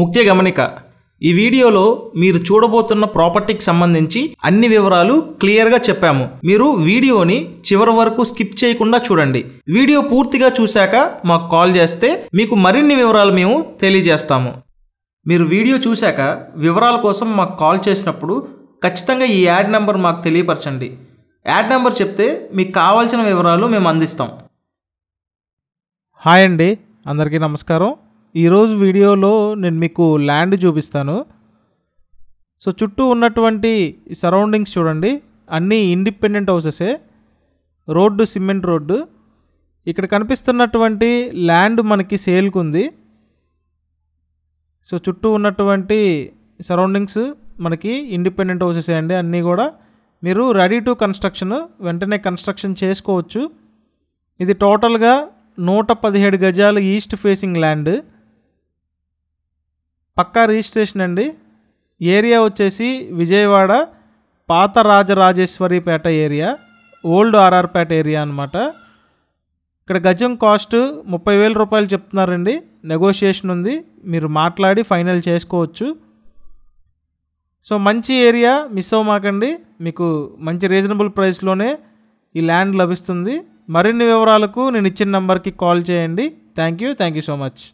ముఖ్య గమనిక ఈ వీడియోలో మీరు చూడబోతున్న ప్రాపర్టీకి సంబంధించి అన్ని వివరాలు క్లియర్గా చెప్పాము మీరు వీడియోని చివరి వరకు స్కిప్ చేయకుండా చూడండి వీడియో పూర్తిగా చూశాక మాకు కాల్ చేస్తే మీకు మరిన్ని వివరాలు మేము తెలియజేస్తాము మీరు వీడియో చూశాక వివరాల కోసం మాకు కాల్ చేసినప్పుడు ఖచ్చితంగా ఈ యాడ్ నెంబర్ మాకు తెలియపరచండి యాడ్ నెంబర్ చెప్తే మీకు కావాల్సిన వివరాలు మేము అందిస్తాం హాయ్ అండి అందరికీ నమస్కారం ఈరోజు వీడియోలో నేను మీకు ల్యాండ్ చూపిస్తాను సో చుట్టూ ఉన్నటువంటి సరౌండింగ్స్ చూడండి అన్నీ ఇండిపెండెంట్ హౌసెసే రోడ్డు సిమెంట్ రోడ్డు ఇక్కడ కనిపిస్తున్నటువంటి ల్యాండ్ మనకి సేల్కు ఉంది సో చుట్టూ ఉన్నటువంటి సరౌండింగ్స్ మనకి ఇండిపెండెంట్ హౌసెస్ అండి అన్నీ కూడా మీరు రెడీ టు కన్స్ట్రక్షన్ వెంటనే కన్స్ట్రక్షన్ చేసుకోవచ్చు ఇది టోటల్గా నూట పదిహేడు గజాలు ఈస్ట్ ఫేసింగ్ ల్యాండ్ పక్కా రిజిస్ట్రేషన్ అండి ఏరియా వచ్చేసి విజయవాడ పాత Rajarajeswaripeta area old RRPeta area అనమాట ఇక్కడ గజం కాస్ట్ ముప్పై వేల రూపాయలు చెప్తున్నారండి నెగోషియేషన్ ఉంది మీరు మాట్లాడి ఫైనల్ చేసుకోవచ్చు సో మంచి ఏరియా మిస్ అవ్వమాకండి మీకు మంచి రీజనబుల్ ప్రైస్లోనే ఈ ల్యాండ్ లభిస్తుంది మరిన్ని వివరాలకు నేను ఇచ్చిన నెంబర్కి కాల్ చేయండి thank you thank you so much